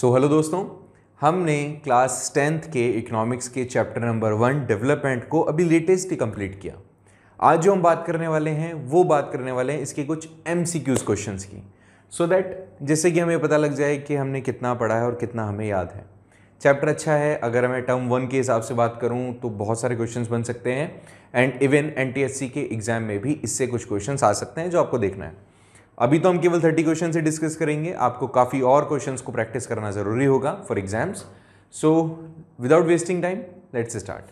सो hello दोस्तों हमने class tenth के इकोनॉमिक्स के चैप्टर नंबर वन डेवलपमेंट को अभी लेटेस्ट ही कंप्लीट किया आज जो हम बात करने वाले हैं वो बात करने वाले हैं इसके कुछ एम सी क्यूज़ क्वेश्चन की सो so दैट जैसे कि हमें पता लग जाए कि हमने कितना पढ़ा है और कितना हमें याद है चैप्टर अच्छा है अगर मैं टर्म वन के हिसाब से बात करूँ तो बहुत सारे क्वेश्चन बन सकते हैं एंड इवन एन के एग्ज़ाम में भी इससे कुछ क्वेश्चन आ सकते हैं जो आपको देखना है अभी तो हम केवल थर्टी क्वेश्चन से डिस्कस करेंगे आपको काफ़ी और क्वेश्चन को प्रैक्टिस करना ज़रूरी होगा for exams so without wasting time let's start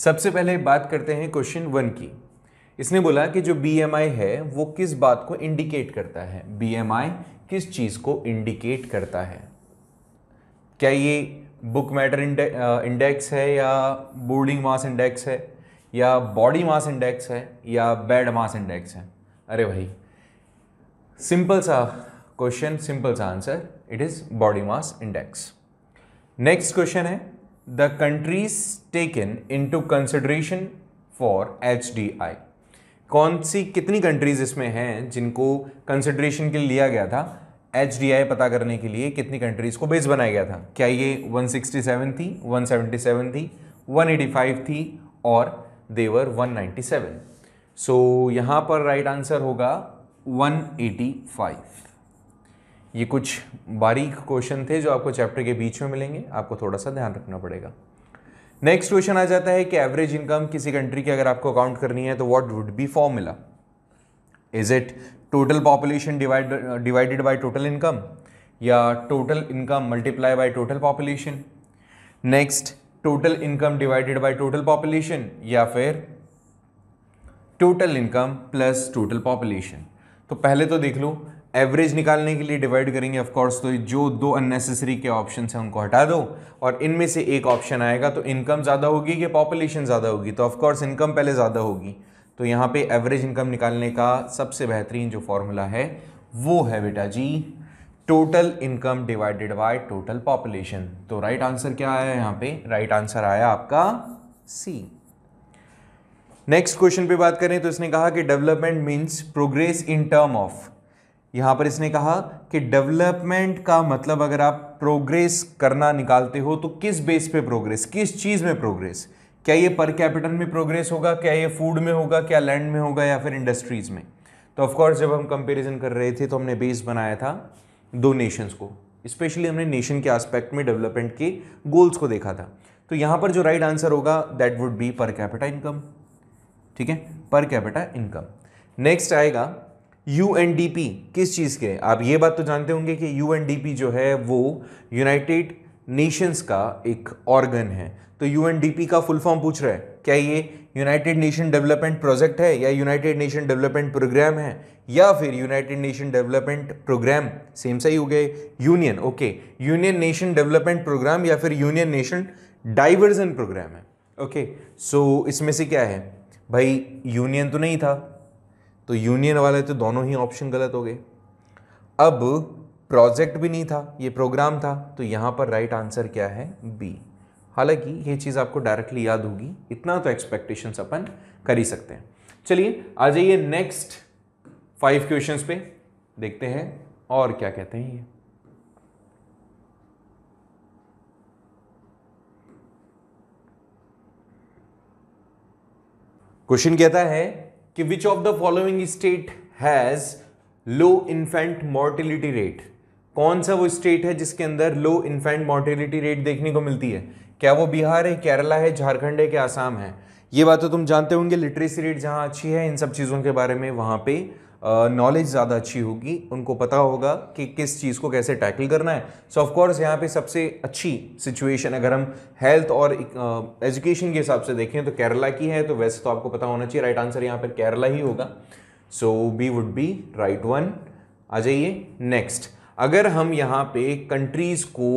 सबसे पहले बात करते हैं क्वेश्चन वन की इसने बोला कि जो बी है वो किस बात को इंडिकेट करता है बी किस चीज़ को इंडिकेट करता है क्या ये बुक मैटर इंडेक्स है या बोर्डिंग मास इंडेक्स है या बॉडी मास इंडेक्स है या बेड मास इंडेक्स है अरे भाई सिंपल सा क्वेश्चन सिंपल सा answer it is body mass index next question है the countries taken into consideration for H D I कौन सी कितनी कंट्रीज इसमें हैं जिनको कंसिडरेशन के लिए लिया गया था एच डी आई पता करने के लिए कितनी कंट्रीज को बेस बनाया गया था क्या ये 167 थी 177 थी 185 थी और देवर 197 सो so, यहाँ पर राइट right आंसर होगा 185 ये कुछ बारीक क्वेश्चन थे जो आपको चैप्टर के बीच में मिलेंगे आपको थोड़ा सा ध्यान रखना पड़ेगा नेक्स्ट क्वेश्चन आ जाता है कि एवरेज इनकम किसी कंट्री की अगर आपको अकाउंट करनी है तो what would be formula is it total population divide divided by total income या total income multiply by total population next total income divided by total population या फिर total income plus total population तो पहले तो देख लो average निकालने के लिए डिवाइड करेंगे ऑफ कोर्स तो जो दो अननेसेसरी के ऑप्शन हैं उनको हटा दो और इनमें से एक ऑप्शन आएगा तो इनकम ज़्यादा होगी कि पॉपुलेशन ज़्यादा होगी तो ऑफ कोर्स इनकम पहले ज़्यादा होगी तो यहाँ पे एवरेज इनकम निकालने का सबसे बेहतरीन जो फॉर्मूला है वो है बेटा जी total income divided by total population तो राइट right आंसर क्या आया यहाँ पे राइट right आंसर आया आपका सी नेक्स्ट क्वेश्चन पे बात करें तो इसने कहा कि development means progress in term of यहाँ पर इसने कहा कि डेवलपमेंट का मतलब अगर आप प्रोग्रेस करना निकालते हो तो किस बेस पे प्रोग्रेस किस चीज़ में प्रोग्रेस क्या ये पर कैपिटल में प्रोग्रेस होगा क्या ये फूड में होगा क्या लैंड में होगा या फिर इंडस्ट्रीज़ में तो ऑफकोर्स जब हम कंपेरिजन कर रहे थे तो हमने बेस बनाया था दो नेशंस को स्पेशली हमने नेशन के आस्पेक्ट में डेवलपमेंट के गोल्स को देखा था तो यहाँ पर जो राइट right आंसर होगा that would be per capital income ठीक है पर कैपिटा इनकम नेक्स्ट आएगा यू एन डी पी किस चीज़ के आप ये बात तो जानते होंगे कि यू एन डी पी जो है वो यूनाइटेड नेशंस का एक ऑर्गन है तो यूएनडीपी का फुल फॉर्म पूछ रहा है क्या ये यूनाइटेड नेशन डेवलपमेंट प्रोजेक्ट है या यूनाइटेड नेशन डेवलपमेंट प्रोग्राम है या फिर united nation development program same सही हो गए union okay union nation development program या फिर यूनियन नेशन डाइवर्जन प्रोग्राम है ओके okay, सो so, इसमें से क्या है भाई यूनियन तो नहीं था तो यूनियन वाले तो दोनों ही ऑप्शन गलत हो गए अब प्रोजेक्ट भी नहीं था ये प्रोग्राम था तो यहाँ पर राइट आंसर क्या है बी हालांकि ये चीज़ आपको डायरेक्टली याद होगी इतना तो एक्सपेक्टेशंस अपन कर ही सकते हैं चलिए आ जाइए नेक्स्ट फाइव क्वेश्चंस पे देखते हैं और क्या कहते हैं ये क्वेश्चन कहता है कि which of the following state has low infant mortality rate कौन सा वो स्टेट है जिसके अंदर लो इन्फेंट मोर्टिलिटी रेट देखने को मिलती है क्या वो बिहार है केरला है झारखंड है क्या आसाम है ये बात तो तुम जानते होंगे लिटरेसी रेट जहाँ अच्छी है इन सब चीज़ों के बारे में वहाँ पे नॉलेज ज़्यादा अच्छी होगी उनको पता होगा कि किस चीज़ को कैसे टैकल करना है सो ऑफ कोर्स यहाँ पे सबसे अच्छी सिचुएशन अगर हम हेल्थ और एजुकेशन के हिसाब से देखें तो केरला की है तो वैसे तो आपको पता होना चाहिए राइट आंसर यहाँ पर केरला ही होगा so be would be right one आ जाइए नेक्स्ट अगर हम यहाँ पे कंट्रीज़ को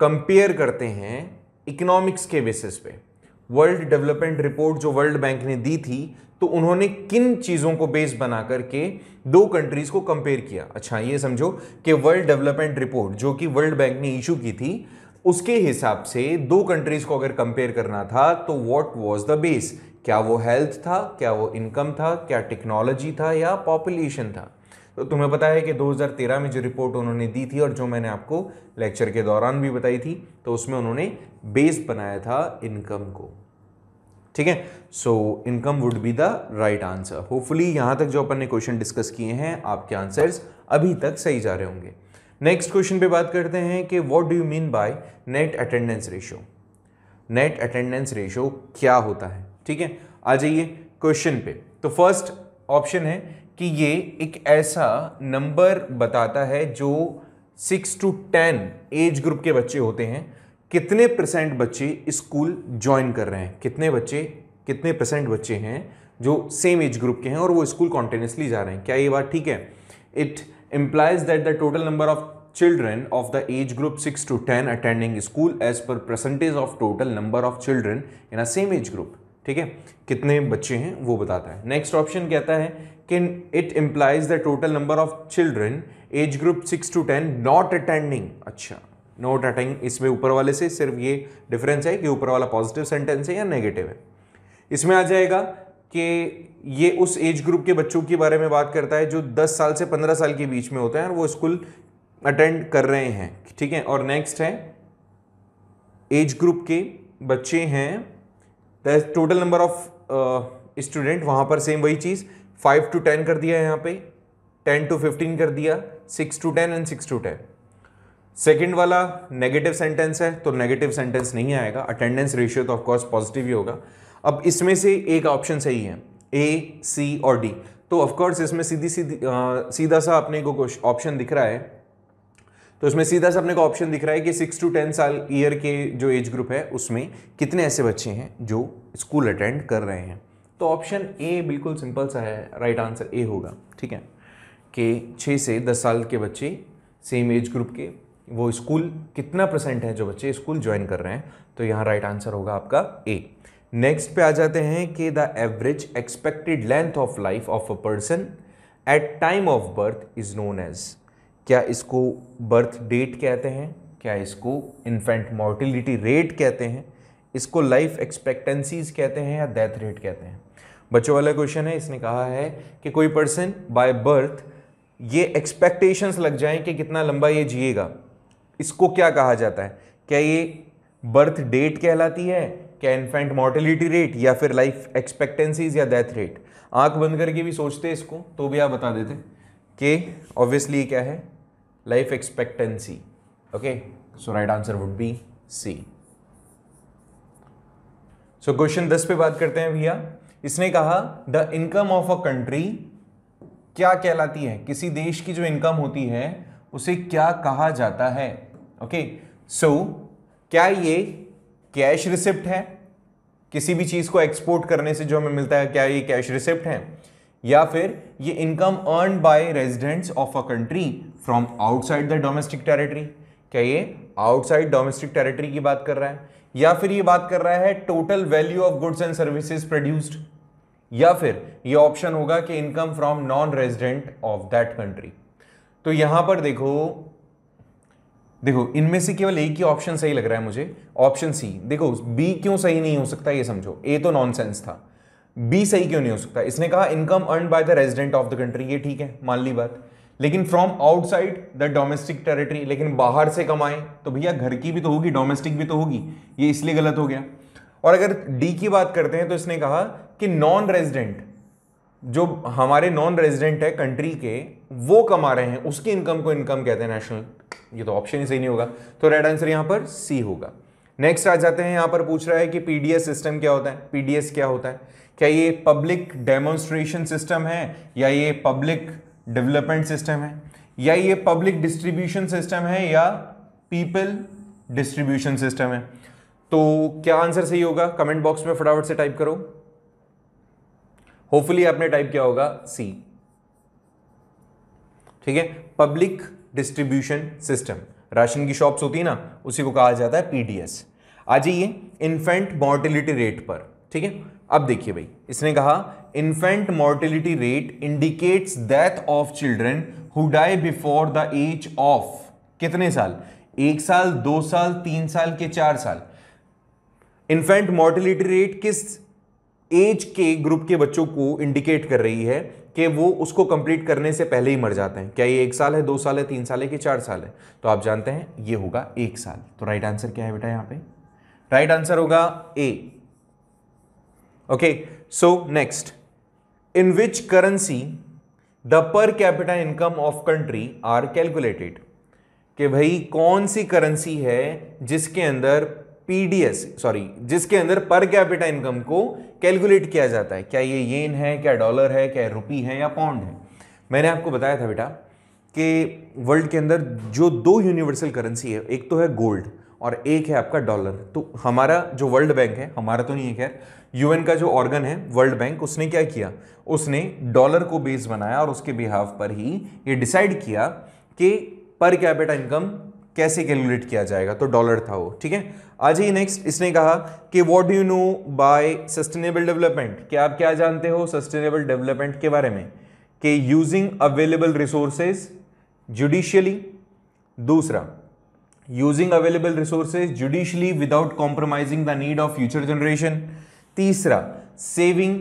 कंपेयर करते हैं इकोनॉमिक्स के बेसिस पे वर्ल्ड डेवलपमेंट रिपोर्ट जो वर्ल्ड बैंक ने दी थी तो उन्होंने किन चीज़ों को बेस बना करके दो कंट्रीज़ को कंपेयर किया अच्छा ये समझो कि वर्ल्ड डेवलपमेंट रिपोर्ट जो कि वर्ल्ड बैंक ने इशू की थी उसके हिसाब से दो कंट्रीज़ को अगर कंपेयर करना था तो वॉट वॉज द बेस क्या वो हेल्थ था क्या वो इनकम था क्या टेक्नोलॉजी था या पॉपुलेशन था तो तुम्हें पता है कि 2013 में जो रिपोर्ट उन्होंने दी थी और जो मैंने आपको लेक्चर के दौरान भी बताई थी तो उसमें उन्होंने बेस बनाया था इनकम को ठीक है so income would be the right answer hopefully यहां तक जो अपन ने क्वेश्चन डिस्कस किए हैं आपके आंसर्स अभी तक सही जा रहे होंगे नेक्स्ट क्वेश्चन पे बात करते हैं कि what do you mean by net attendance ratio net attendance ratio क्या होता है ठीक है आ जाइए क्वेश्चन पे तो फर्स्ट ऑप्शन है कि ये एक ऐसा नंबर बताता है जो six to ten age group के बच्चे होते हैं कितने परसेंट बच्चे स्कूल ज्वाइन कर रहे हैं कितने बच्चे कितने परसेंट बच्चे हैं जो सेम एज ग्रुप के हैं और वो स्कूल कॉन्टिन्यूसली जा रहे हैं क्या ये बात ठीक है it implies that the total number of children of the age group six to ten attending school as per percentage of total number of children in a same age group ठीक है कितने बच्चे हैं वो बताता है नेक्स्ट ऑप्शन कहता है can it implies the total number of children age group 6 to 10 not attending अच्छा नॉट अटैंग इसमें ऊपर वाले से सिर्फ ये डिफरेंस है कि ऊपर वाला पॉजिटिव सेंटेंस है या नेगेटिव है इसमें आ जाएगा कि ये उस एज ग्रुप के बच्चों के बारे में बात करता है जो 10 साल से 15 साल के बीच में होते हैं और वो स्कूल अटेंड कर रहे हैं ठीक है और नेक्स्ट है एज ग्रुप के बच्चे हैं the total number of student वहाँ पर सेम वही चीज़ फाइव टू टेन कर दिया यहाँ पे टेन टू फिफ्टीन कर दिया six to ten and six to ten second वाला नेगेटिव सेंटेंस है तो नेगेटिव सेंटेंस नहीं आएगा अटेंडेंस रेशियो तो ऑफकोर्स पॉजिटिव ही होगा अब इसमें से एक ऑप्शन सही है ए सी और डी तो ऑफकोर्स इसमें सीधी सीधी आ, सीधा सा अपने को ऑप्शन दिख रहा है तो इसमें सीधा सा अपने को ऑप्शन दिख रहा है कि सिक्स टू टेन साल ईयर के जो एज ग्रुप है उसमें कितने ऐसे बच्चे हैं जो स्कूल अटेंड कर रहे हैं तो ऑप्शन ए बिल्कुल सिंपल सा है राइट आंसर ए होगा ठीक है कि छः से दस साल के बच्चे सेम एज ग्रुप के वो स्कूल कितना परसेंट है जो बच्चे स्कूल ज्वाइन कर रहे हैं तो यहाँ राइट आंसर होगा आपका ए नेक्स्ट पे आ जाते हैं कि the average expected length of life of a person at time of birth is known as क्या इसको बर्थ डेट कहते हैं क्या इसको इन्फेंट मॉर्टिलिटी रेट कहते हैं इसको लाइफ एक्सपेक्टेंसीज कहते हैं या डेथ रेट कहते हैं बच्चों वाला क्वेश्चन है इसने कहा है कि कोई पर्सन बाय बर्थ ये एक्सपेक्टेशंस लग जाएं कि कितना लंबा ये जिएगा इसको क्या कहा जाता है क्या ये बर्थ डेट कहलाती है क्या इन्फेंट मॉर्टेलिटी रेट या फिर लाइफ एक्सपेक्टेंसीज या डेथ रेट आंख बंद करके भी सोचते इसको तो भी आप बता देते कि ऑब्वियसली क्या है life expectancy okay so right answer would be C so question दस पे बात करते हैं भैया इसने कहा the income of a country क्या कहलाती है किसी देश की जो इनकम होती है उसे क्या कहा जाता है ओके सो so, क्या ये कैश रिसिप्ट है किसी भी चीज़ को एक्सपोर्ट करने से जो हमें मिलता है क्या ये कैश रिसिप्ट है या फिर ये income earn by residents of a country from outside the domestic territory क्या ये आउटसाइड डोमेस्टिक टेरिटरी की बात कर रहा है या फिर ये बात कर रहा है total value of goods and services produced या फिर ये ऑप्शन होगा कि income from non resident of that country तो यहां पर देखो देखो इनमें से केवल एक ही ऑप्शन सही लग रहा है मुझे ऑप्शन सी देखो बी क्यों सही नहीं हो सकता ये समझो ए तो नॉनसेंस था बी सही क्यों नहीं हो सकता इसने कहा income earn by the resident of the country ये ठीक है मान ली बात लेकिन from outside the domestic territory लेकिन बाहर से कमाएं तो भैया घर की भी तो होगी डोमेस्टिक भी तो होगी ये इसलिए गलत हो गया और अगर डी की बात करते हैं तो इसने कहा कि नॉन रेजिडेंट जो हमारे नॉन रेजिडेंट है कंट्री के वो कमा रहे हैं उसकी इनकम को इनकम कहते हैं नेशनल ये तो ऑप्शन ही सही नहीं होगा तो रेड आंसर यहाँ पर सी होगा नेक्स्ट आ जाते हैं यहाँ पर पूछ रहा है कि पीडीएस सिस्टम क्या होता है पीडीएस क्या होता है क्या ये पब्लिक डेमोन्स्ट्रेशन सिस्टम है या ये पब्लिक डेवलपमेंट सिस्टम है या ये पब्लिक डिस्ट्रीब्यूशन सिस्टम है या पीपल डिस्ट्रीब्यूशन सिस्टम है तो क्या आंसर सही होगा कमेंट बॉक्स में फटाफट से टाइप करो होपफुली आपने टाइप किया होगा सी ठीक है पब्लिक डिस्ट्रीब्यूशन सिस्टम राशन की शॉप्स होती है ना उसी को कहा जाता है पीडीएस आ जाइए इन्फेंट मॉर्टिलिटी रेट पर ठीक है अब देखिए भाई इसने कहा infant mortality rate indicates death of children who die before the age of कितने साल एक साल दो साल तीन साल के चार साल इन्फेंट मॉर्टिलिटी रेट किस एज के ग्रुप के बच्चों को इंडिकेट कर रही है कि वो उसको कंप्लीट करने से पहले ही मर जाते हैं क्या ये एक साल है दो साल है तीन साल है कि चार साल है तो आप जानते हैं ये होगा एक साल तो राइट आंसर क्या है बेटा यहां पे राइट आंसर होगा A okay so next in which currency the per capital income of country are calculated कि भाई कौन सी करेंसी है जिसके अंदर पीडीएस सॉरी जिसके अंदर पर कैपिटा इनकम को कैलकुलेट किया जाता है क्या ये येन है क्या डॉलर है क्या रुपी है या पाउंड है मैंने आपको बताया था बेटा कि वर्ल्ड के अंदर जो दो यूनिवर्सल करेंसी है एक तो है गोल्ड और एक है आपका डॉलर तो हमारा जो वर्ल्ड बैंक है हमारा तो नहीं है खैर यूएन का जो ऑर्गन है वर्ल्ड बैंक उसने क्या किया उसने डॉलर को बेस बनाया और उसके बिहाव पर ही ये डिसाइड किया कि पर कैपिटा इनकम कैसे कैलकुलेट किया जाएगा तो डॉलर था वो ठीक है आज ही नेक्स्ट इसने कहा कि what do you know by sustainable development क्या आप क्या जानते हो सस्टेनेबल डेवलपमेंट के बारे में कि यूजिंग अवेलेबल रिसोर्सेज जुडिशियली दूसरा using available resources judiciously without compromising the need of future generation तीसरा saving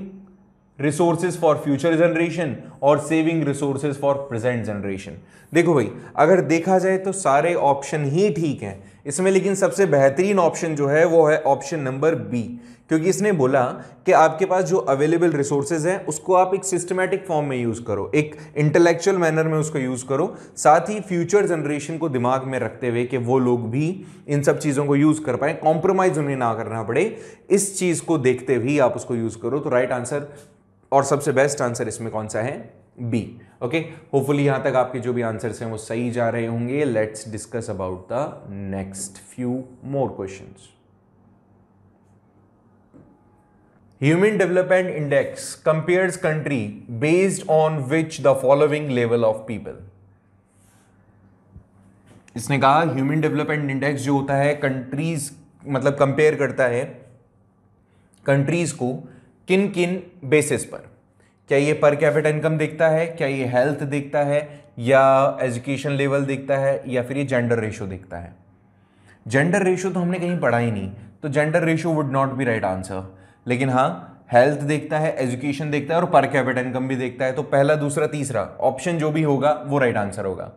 resources for future generation और saving resources for present generation देखो भाई अगर देखा जाए तो सारे ऑप्शन ही ठीक हैं इसमें लेकिन सबसे बेहतरीन ऑप्शन जो है वो है ऑप्शन नंबर बी क्योंकि इसने बोला कि आपके पास जो अवेलेबल रिसोर्सेज हैं उसको आप एक सिस्टमेटिक फॉर्म में यूज़ करो एक इंटेलेक्चुअल मैनर में उसको यूज़ करो साथ ही फ्यूचर जनरेशन को दिमाग में रखते हुए कि वो लोग भी इन सब चीज़ों को यूज़ कर पाए कॉम्प्रोमाइज़ उन्हें ना करना पड़े इस चीज़ को देखते हुए आप उसको यूज़ करो तो राइट right आंसर और सबसे बेस्ट आंसर इसमें कौन सा है बी ओके होपफुली यहां तक आपके जो भी आंसर्स हैं वो सही जा रहे होंगे let's discuss about the next few more question human development index compares country based on which the following level of people इसने कहा ह्यूमन डेवलपमेंट इंडेक्स जो होता है कंट्रीज मतलब कंपेयर करता है कंट्रीज को किन किन बेसिस पर क्या ये पर कैपिटल इनकम दिखता है क्या ये हेल्थ दिखता है या एजुकेशन लेवल दिखता है या फिर ये जेंडर रेशो दिखता है जेंडर रेशो तो हमने कहीं पढ़ा ही नहीं तो gender ratio would not be right answer लेकिन हाँ हेल्थ देखता है एजुकेशन देखता है और पर कैपिटल इनकम भी देखता है तो पहला दूसरा तीसरा ऑप्शन जो भी होगा वो राइट आंसर होगा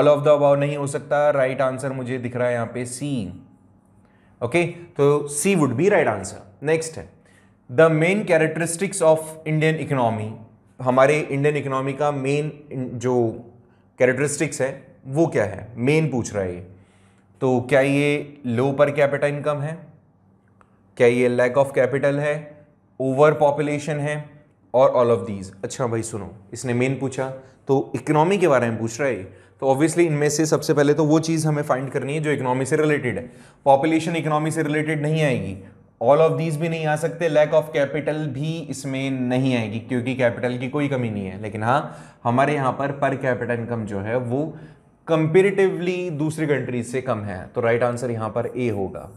ऑल ऑफ द अबाव नहीं हो सकता राइट आंसर मुझे दिख रहा है यहाँ पे सी ओके okay? तो C would be right answer next है the main characteristics of Indian economy हमारे इंडियन इकोनॉमी का मेन जो कैरेक्टरिस्टिक्स है वो क्या है मेन पूछ रहा है ये तो क्या ये लो पर कैपिटल इनकम है क्या ये लैक ऑफ कैपिटल है ओवर पॉपुलेशन है और ऑल ऑफ दीज अच्छा भाई सुनो इसने मेन पूछा तो इकोनॉमी के बारे में पूछ रहा है तो ऑब्वियसली इनमें से सबसे पहले तो वो चीज़ हमें फाइंड करनी है जो इकोनॉमी से रिलेटेड है पॉपुलेशन इकोनॉमी से रिलेटेड नहीं आएगी ऑल ऑफ दीज भी नहीं आ सकते लैक ऑफ कैपिटल भी इसमें नहीं आएगी क्योंकि कैपिटल की कोई कमी नहीं है लेकिन हाँ हमारे यहाँ पर पर कैपिटल इनकम जो है वो कंपेरेटिवली दूसरी कंट्रीज से कम है तो राइट आंसर यहाँ पर ए होगा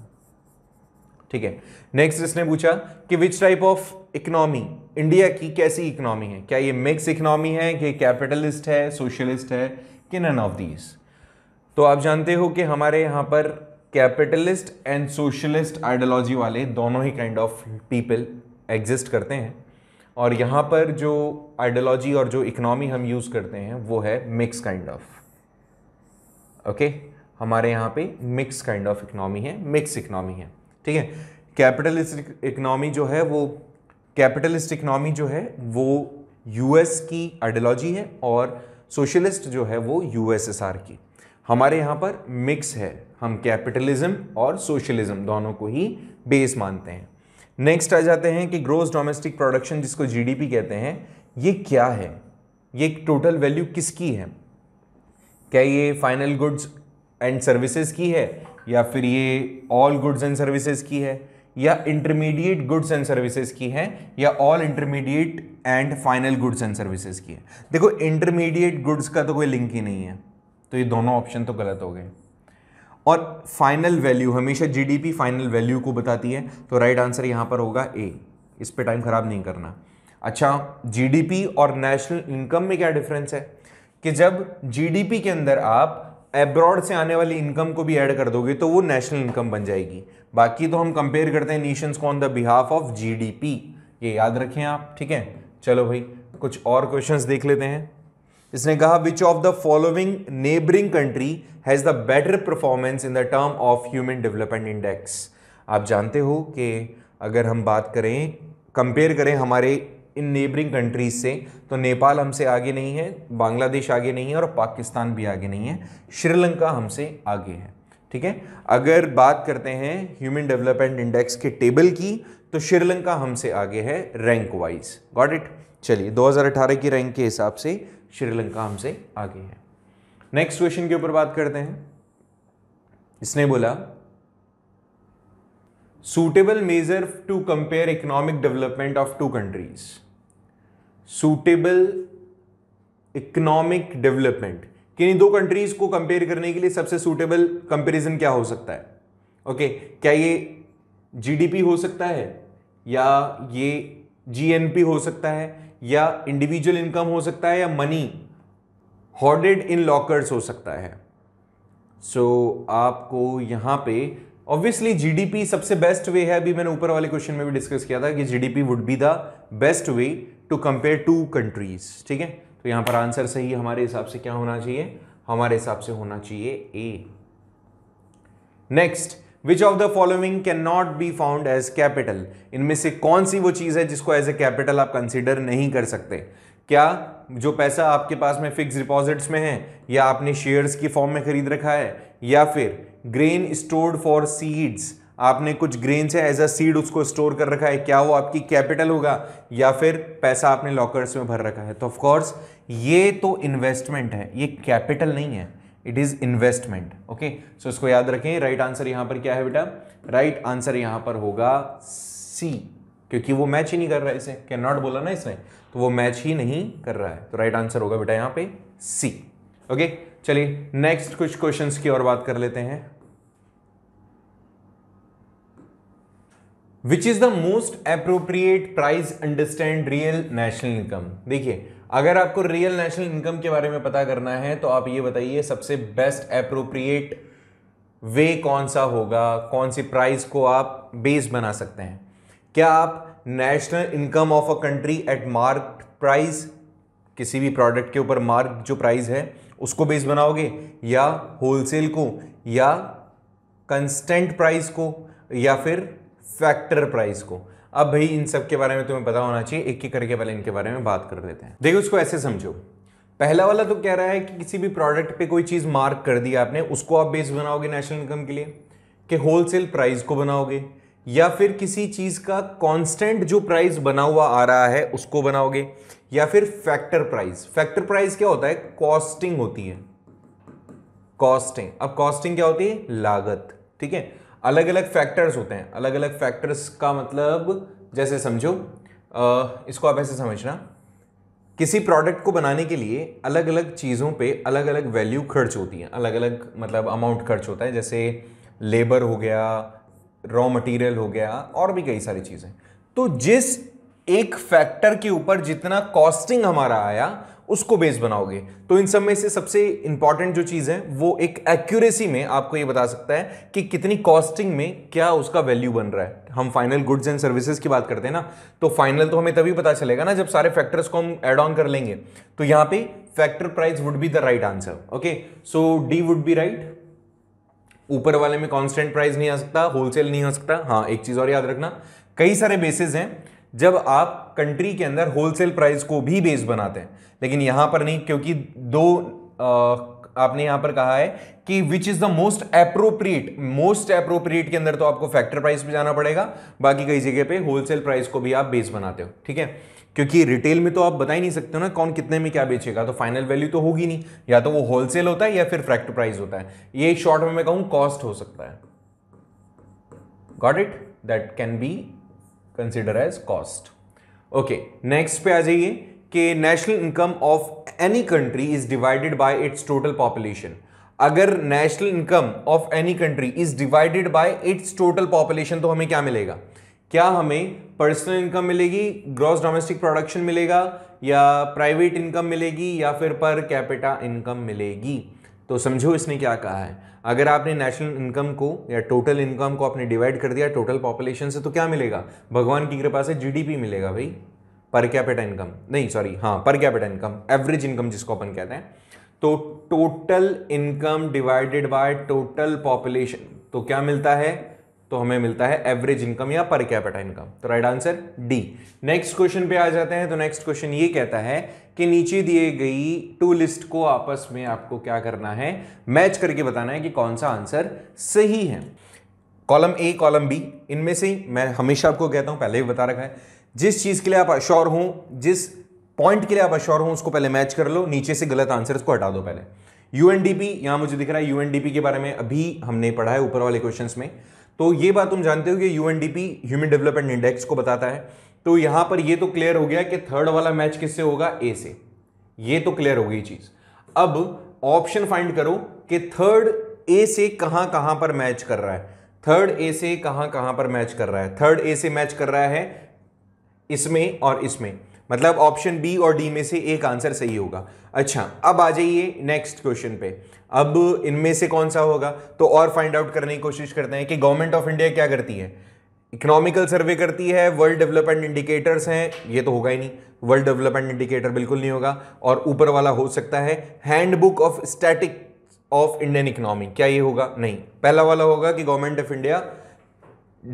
ठीक है नेक्स्ट इसने पूछा कि which type of economy India की कैसी इकोनॉमी है क्या ये मिक्स इकोनॉमी है कि कैपिटलिस्ट है सोशलिस्ट है कि नन ऑफ दीज तो आप जानते हो कि हमारे यहाँ पर कैपिटलिस्ट एंड सोशलिस्ट आइडियोलॉजी वाले दोनों ही काइंड ऑफ पीपल एग्जिस्ट करते हैं और यहाँ पर जो आइडियोलॉजी और जो इकनॉमी हम यूज़ करते हैं वो है मिक्स काइंड ऑफ ओके हमारे यहाँ पे मिक्स काइंड ऑफ इकनॉमी है मिक्स इकनॉमी है ठीक है कैपिटलिस्ट इकनॉमी जो है वो कैपिटलिस्ट इकनॉमी जो है वो यूएस की आइडियोलॉजी है और सोशलिस्ट जो है वो यूएसएसआर की हमारे यहाँ पर मिक्स है हम कैपिटलिज्म और सोशलिज्म दोनों को ही बेस मानते हैं नेक्स्ट आ जाते हैं कि ग्रोस डोमेस्टिक प्रोडक्शन जिसको जीडीपी कहते हैं ये क्या है ये टोटल वैल्यू किसकी है क्या ये फाइनल गुड्स एंड सर्विसेज की है या फिर ये ऑल गुड्स एंड सर्विसेज की है या इंटरमीडिएट गुड्स एंड सर्विसेज की है या all intermediate and final goods and services की है देखो इंटरमीडिएट गुड्स का तो कोई लिंक ही नहीं है तो ये दोनों ऑप्शन तो गलत हो गए और फाइनल वैल्यू हमेशा जीडीपी फाइनल वैल्यू को बताती है तो राइट आंसर यहाँ पर होगा ए इस पर टाइम ख़राब नहीं करना अच्छा जीडीपी और नेशनल इनकम में क्या डिफरेंस है कि जब जीडीपी के अंदर आप एब्रॉड से आने वाली इनकम को भी ऐड कर दोगे तो वो नेशनल इनकम बन जाएगी बाकी तो हम कंपेयर करते हैं नेशंस को on the behalf of GDP ये याद रखें आप ठीक है चलो भाई कुछ और क्वेश्चंस देख लेते हैं इसने कहा which of the following neighbouring country has the better performance in the term of human development index आप जानते हो कि अगर हम बात करें कंपेयर करें हमारे इन नेबरिंग कंट्रीज से तो नेपाल हमसे आगे नहीं है बांग्लादेश आगे नहीं है और पाकिस्तान भी आगे नहीं है श्रीलंका हमसे आगे है ठीक है अगर बात करते हैं ह्यूमन डेवलपमेंट इंडेक्स के टेबल की तो श्रीलंका हमसे आगे है रैंक वाइज गॉट इट चलिए 2018 की रैंक के हिसाब से श्रीलंका हमसे आगे है नेक्स्ट क्वेश्चन के ऊपर बात करते हैं इसने बोला suitable measure to compare economic development of two countries suitable economic development कि दो कंट्रीज को कंपेयर करने के लिए सबसे सूटेबल कंपेरिजन क्या हो सकता है ओके okay, क्या ये जीडीपी हो सकता है या ये जीएनपी हो सकता है या इंडिविजुअल इनकम हो सकता है या मनी हॉर्डेड इन लॉकर्स हो सकता है सो so, आपको यहाँ पे ऑब्वियसली जीडीपी सबसे बेस्ट वे है अभी मैंने ऊपर वाले क्वेश्चन में भी डिस्कस किया था कि GDP would be the best way to compare two countries ठीक है तो यहाँ पर आंसर सही हमारे हिसाब से क्या होना चाहिए हमारे हिसाब से होना चाहिए A next which of the following can not be found as capital इनमें से कौन सी वो चीज़ है जिसको एज ए कैपिटल आप कंसिडर नहीं कर सकते क्या जो पैसा आपके पास में फिक्स डिपॉजिट्स में है या आपने शेयर्स की फॉर्म में खरीद रखा है या फिर ग्रेन स्टोर्ड फॉर सीड्स आपने कुछ ग्रेन्स है एज अ सीड उसको स्टोर कर रखा है क्या वो आपकी कैपिटल होगा या फिर पैसा आपने लॉकर्स में भर रखा है तो ऑफकोर्स ये तो इन्वेस्टमेंट है ये कैपिटल नहीं है it is investment okay so इसको याद रखें राइट right आंसर यहां पर क्या है बेटा राइट आंसर यहां पर होगा सी क्योंकि वो मैच ही नहीं कर रहा है इसे कैन नॉट बोला ना इसने तो वो मैच ही नहीं कर रहा है तो राइट right आंसर होगा बेटा यहां पे सी ओके चलिए नेक्स्ट कुछ क्वेश्चन की और बात कर लेते हैं which is the most appropriate price understand real national income देखिए अगर आपको रियल नेशनल इनकम के बारे में पता करना है तो आप ये बताइए सबसे बेस्ट अप्रोप्रिएट वे कौन सा होगा कौन सी प्राइस को आप बेस बना सकते हैं क्या आप national income of a country at mark price किसी भी प्रोडक्ट के ऊपर मार्क जो प्राइस है उसको बेस बनाओगे या होलसेल को या कंस्टेंट प्राइस को या फिर फैक्टर प्राइस को अब भाई इन सब के बारे में तुम्हें पता होना चाहिए एक एक करके पहले इनके बारे में बात कर लेते हैं देखो उसको ऐसे समझो पहला वाला तो कह रहा है कि किसी भी प्रोडक्ट पे कोई चीज़ मार्क कर दी आपने उसको आप बेस बनाओगे नेशनल इनकम के लिए कि होलसेल प्राइस को बनाओगे या फिर किसी चीज़ का कांस्टेंट जो प्राइस बना हुआ आ रहा है उसको बनाओगे या फिर फैक्टर प्राइस फैक्टर प्राइस क्या होता है कॉस्टिंग होती है कॉस्टिंग अब कॉस्टिंग क्या होती है लागत ठीक है अलग अलग फैक्टर्स होते हैं अलग अलग फैक्टर्स का मतलब जैसे समझो इसको आप ऐसे समझना किसी प्रोडक्ट को बनाने के लिए अलग अलग चीज़ों पे अलग अलग वैल्यू खर्च होती है अलग अलग मतलब अमाउंट खर्च होता है जैसे लेबर हो गया रॉ मटेरियल हो गया और भी कई सारी चीज़ें तो जिस एक फैक्टर के ऊपर जितना कॉस्टिंग हमारा आया उसको बेस बनाओगे तो इन सब में से सबसे इंपॉर्टेंट जो चीज़ है वो एक एक्यूरेसी में आपको ये बता सकता है कि कितनी कॉस्टिंग में क्या उसका वैल्यू बन रहा है हम फाइनल गुड्स एंड सर्विसेज की बात करते हैं ना तो फाइनल तो हमें तभी पता चलेगा ना जब सारे फैक्टर्स को हम एड ऑन कर लेंगे तो यहां पे factor price would be the right answer okay so D would be right ऊपर वाले में कॉन्स्टेंट प्राइस नहीं आ सकता होलसेल नहीं आ सकता हाँ एक चीज़ और याद रखना कई सारे बेसिस हैं जब आप कंट्री के अंदर होलसेल प्राइस को भी बेस बनाते हैं लेकिन यहां पर नहीं क्योंकि दो आपने यहां पर कहा है कि which is the most appropriate most appropriate के अंदर तो आपको फैक्टर प्राइस पे जाना पड़ेगा बाकी कई जगह पे होलसेल प्राइस को भी आप बेस बनाते हो ठीक है क्योंकि रिटेल में तो आप बता ही नहीं सकते हो ना कौन कितने में क्या बेचेगा तो फाइनल वैल्यू तो होगी नहीं या तो वो होलसेल होता है या फिर फैक्टर प्राइस होता है ये शॉर्ट में मैं कहूं कॉस्ट हो सकता है got it that can be consider as cost okay next पे आ जाइए कि national income of any country is divided by its total population अगर national income of any country is divided by its total population तो हमें क्या मिलेगा क्या हमें पर्सनल इनकम मिलेगी ग्रॉस डोमेस्टिक प्रोडक्शन मिलेगा या प्राइवेट इनकम मिलेगी या फिर पर कैपिटा इनकम मिलेगी तो समझो इसने क्या कहा है अगर आपने नेशनल इनकम को या टोटल इनकम को आपने डिवाइड कर दिया टोटल पॉपुलेशन से तो क्या मिलेगा भगवान की कृपा से जीडीपी मिलेगा भाई पर कैपिटा इनकम नहीं सॉरी हाँ पर कैपिटा इनकम एवरेज इनकम जिसको अपन कहते हैं तो total income divided by total population तो क्या मिलता है तो हमें मिलता है एवरेज इनकम या पर कैपिटा इनकम तो right answer D next question पे आ जाते हैं तो नेक्स्ट क्वेश्चन ये कहता है कि नीचे दिए गई टू लिस्ट को आपस में आपको क्या करना है मैच करके बताना है कि कौन सा आंसर सही है कॉलम ए कॉलम बी इनमें से ही मैं हमेशा आपको कहता हूं पहले भी बता रखा है जिस चीज़ के लिए आप अश्योर हो जिस पॉइंट के लिए आप अश्योर हो उसको पहले मैच कर लो नीचे से गलत आंसर को हटा दो पहले यूएनडीपी यहां मुझे दिख रहा है यूएनडीपी के बारे में अभी हमने पढ़ा है ऊपर वाले क्वेश्चन में तो ये बात तुम जानते हो कि यू ह्यूमन डेवलपमेंट इंडेक्स को बताता है तो यहां पर ये तो क्लियर हो गया कि थर्ड वाला मैच किससे होगा ए से ये तो क्लियर हो गई चीज़ अब ऑप्शन फाइंड करो कि थर्ड ए से कहां कहां पर मैच कर रहा है थर्ड ए से कहां कहां पर मैच कर रहा है थर्ड ए से मैच कर रहा है इसमें और इसमें मतलब ऑप्शन बी और डी में से एक आंसर सही होगा अच्छा अब आ जाइए नेक्स्ट क्वेश्चन पे अब इनमें से कौन सा होगा तो और फाइंड आउट करने की कोशिश करते हैं कि गवर्नमेंट ऑफ इंडिया क्या करती है इकोनॉमिकल सर्वे करती है वर्ल्ड डेवलपमेंट इंडिकेटर्स हैं ये तो होगा ही नहीं वर्ल्ड डेवलपमेंट इंडिकेटर बिल्कुल नहीं होगा और ऊपर वाला हो सकता है handbook of static of Indian economy क्या ये होगा नहीं पहला वाला होगा कि गवर्नमेंट ऑफ इंडिया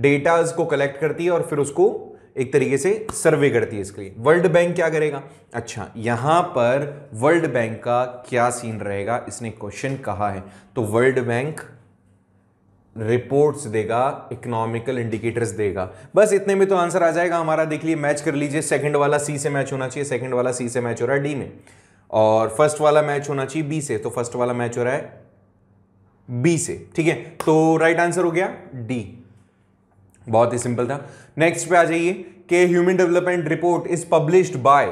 डेटाज को कलेक्ट करती है और फिर उसको एक तरीके से सर्वे करती है इसके लिए वर्ल्ड बैंक क्या करेगा अच्छा यहां पर वर्ल्ड बैंक का क्या सीन रहेगा इसने क्वेश्चन कहा है तो वर्ल्ड बैंक रिपोर्ट्स देगा इकोनॉमिकल इंडिकेटर्स देगा बस इतने में तो आंसर आ जाएगा हमारा देख लिए मैच कर लीजिए सेकंड वाला सी से मैच होना चाहिए सेकंड वाला सी से मैच हो रहा है डी में और फर्स्ट वाला मैच होना चाहिए बी से तो फर्स्ट वाला मैच हो रहा है बी से ठीक है तो राइट आंसर हो गया डी बहुत ही सिंपल था नेक्स्ट पे आ जाइए कि human development report is published by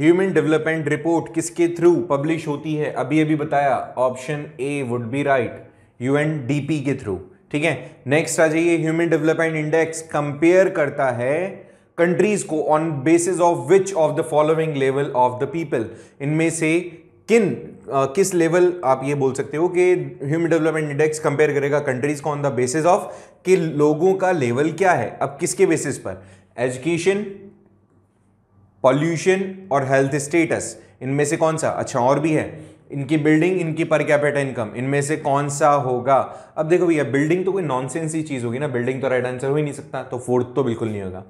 human development report किसके थ्रू पब्लिश होती है अभी अभी बताया option A would be right UNDP के थ्रू ठीक है नेक्स्ट आ जाइए ह्यूमन डेवलपमेंट इंडेक्स कंपेयर करता है कंट्रीज को on basis of which of the following level of the people इनमें से किन आ, किस लेवल आप ये बोल सकते हो कि ह्यूमन डेवलपमेंट इंडेक्स कंपेयर करेगा कंट्रीज को ऑन द बेसिस ऑफ कि लोगों का लेवल क्या है अब किसके बेसिस पर एजुकेशन पॉल्यूशन और हेल्थ स्टेटस इनमें से कौन सा अच्छा और भी है इनकी बिल्डिंग इनकी पर कैपिटा इनकम इनमें से कौन सा होगा अब देखो भैया बिल्डिंग तो कोई नॉनसेंस ही चीज़ होगी ना बिल्डिंग तो राइट आंसर हो ही नहीं सकता तो फोर्थ तो बिल्कुल नहीं होगा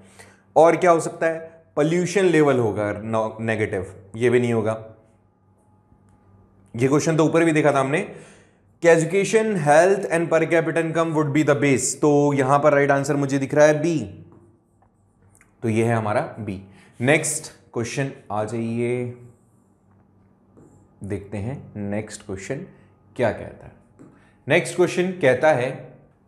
और क्या हो सकता है पॉल्यूशन लेवल होगा नेगेटिव ये भी नहीं होगा ये क्वेश्चन तो ऊपर भी देखा था हमने कि education health and per capital income would be the base तो यहां पर राइट आंसर मुझे दिख रहा है बी तो ये है हमारा बी नेक्स्ट क्वेश्चन आ जाइए देखते हैं नेक्स्ट क्वेश्चन क्या कहता है नेक्स्ट क्वेश्चन कहता है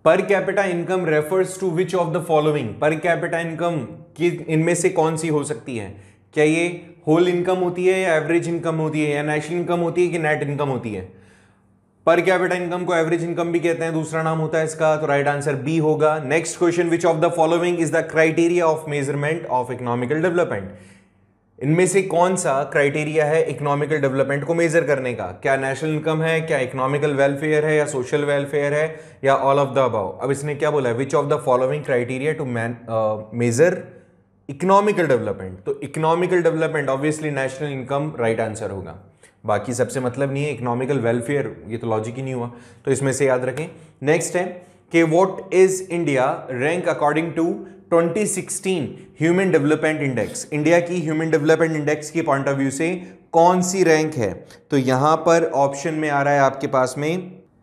per capita income refers to which of the following per capita income की इनमें से कौन सी हो सकती है क्या ये होल इनकम होती है या एवरेज इनकम होती है या नेशनल इनकम होती है कि नेट इनकम होती है पर कैपिटा इनकम को एवरेज इनकम भी कहते हैं दूसरा नाम होता है इसका तो राइट आंसर बी होगा next question which of the following is the criteria of measurement of economical development इनमें से कौन सा क्राइटेरिया है इकोनॉमिकल डेवलपमेंट को मेजर करने का क्या नेशनल इनकम है क्या इकोनॉमिकल वेलफेयर है या सोशल वेलफेयर है या ऑल ऑफ द अबाव अब इसने क्या बोला which of the following criteria to man measure economical development तो economical development obviously national income right answer होगा बाकी सबसे मतलब नहीं है इकोनॉमिकल वेलफेयर ये तो लॉजिक ही नहीं हुआ तो इसमें से याद रखें नेक्स्ट है कि what is India rank according to 2016 human development index India की ह्यूमन डेवलपमेंट इंडेक्स के पॉइंट ऑफ व्यू से कौन सी रैंक है तो यहां पर ऑप्शन में आ रहा है आपके पास में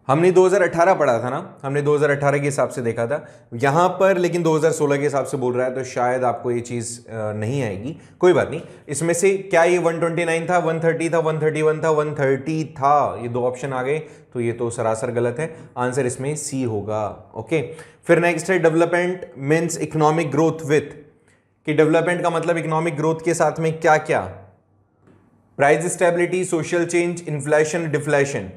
हमने 2018 पढ़ा था ना हमने 2018 के हिसाब से देखा था यहाँ पर लेकिन 2016 के हिसाब से बोल रहा है तो शायद आपको ये चीज़ नहीं आएगी कोई बात नहीं इसमें से क्या ये 129 था 130 था 131 था 130 था ये दो ऑप्शन आ गए तो ये तो सरासर गलत है आंसर इसमें सी होगा ओके फिर नेक्स्ट है development means economic growth with कि डेवलपमेंट का मतलब इकोनॉमिक ग्रोथ के साथ में क्या क्या price stability social change inflation deflation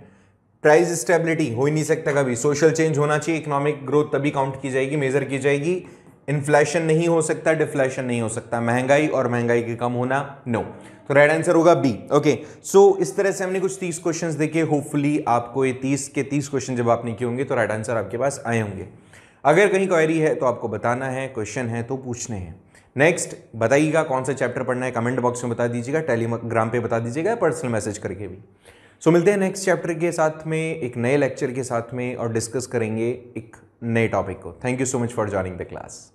price stability हो ही नहीं सकता कभी सोशल चेंज होना चाहिए इकोनॉमिक ग्रोथ तभी काउंट की जाएगी मेजर की जाएगी इन्फ्लेशन नहीं हो सकता डिफ्लेशन नहीं हो सकता महंगाई और महंगाई के कम होना नो तो राइट आंसर होगा बी ओके सो इस तरह से हमने कुछ तीस क्वेश्चन देखे होपफुली आपको ये तीस के तीस क्वेश्चन जब आपने किए होंगे तो राइट आंसर आपके पास आए होंगे अगर कहीं क्वेरी है तो आपको बताना है क्वेश्चन है तो पूछने हैं नेक्स्ट बताइएगा कौन सा चैप्टर पढ़ना है कमेंट बॉक्स में बता दीजिएगा टेलीग्राम पे बता दीजिएगा पर्सनल मैसेज करके भी सो मिलते हैं नेक्स्ट चैप्टर के साथ में एक नए लेक्चर के साथ में और डिस्कस करेंगे एक नए टॉपिक को thank you so much for joining the class